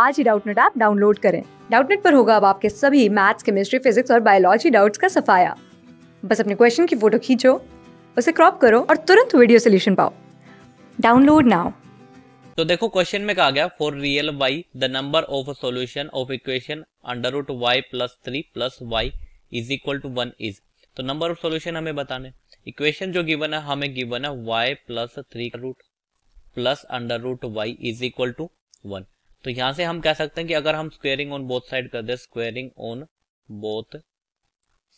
आज ही Doubtnut app download करें डाउटनेट पर होगा अब आपके सभी मैथ्स केमिस्ट्री फिजिक्स और बायोलॉजी डाउट्स का सफाया बस अपने क्वेश्चन की फोटो खींचो उसे क्रॉप करो और तुरंत वीडियो सोल्यूशन पाओ डाउनलोड नाउ तो देखो क्वेश्चन में कहा गया for real Y the number of solution of equation under root Y plus three plus Y is equal to one is तो नंबर ऑफ सोल्यूशन हमें बताने इक्वेशन जो गिवन है हमें गिवन है Y plus three root plus under root Y is equal to one तो यहां से हम कह सकते हैं कि अगर हम स्क्वेयरिंग ऑन बोथ साइड कर दे स्क्वेयरिंग ऑन बोथ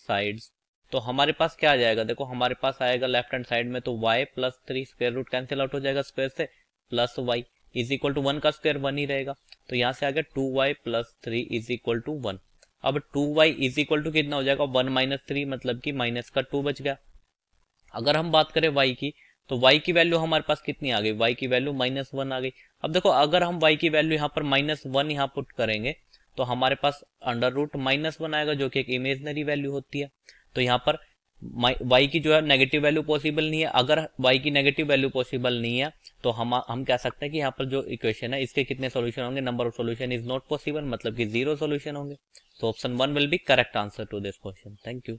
साइड्स तो हमारे पास क्या आ जाएगा देखो हमारे पास आएगा लेफ्ट हैंड साइड में तो y plus three square root cancel out हो जाएगा स्क्वेयर से plus Y is equal to one का स्क्वेयर वन ही रहेगा तो यहां से आ गया two Y plus three is equal to one अब two Y is equal to कितना हो जाएगा वन माइनस थ्री मतलब कि माइनस का टू बच गया अगर हम बात करें वाई की तो y की वैल्यू हमारे पास कितनी आ गई y की वैल्यू माइनस वन आ गई अब देखो अगर हम y की वैल्यू यहाँ पर माइनस वन यहाँ पुट करेंगे तो हमारे पास अंडर रूट माइनस वन आएगा जो कि एक इमेजनरी वैल्यू होती है तो यहाँ पर y की जो है नेगेटिव वैल्यू पॉसिबल नहीं है अगर y की नेगेटिव वैल्यू पॉसिबल नहीं है तो हम हम कह सकते हैं कि यहाँ पर जो इक्वेशन है इसके कितने सोल्यूशन होंगे number of solution is not possible मतलब कि जीरो सोल्यूशन होंगे तो option one will be correct answer to this question thank you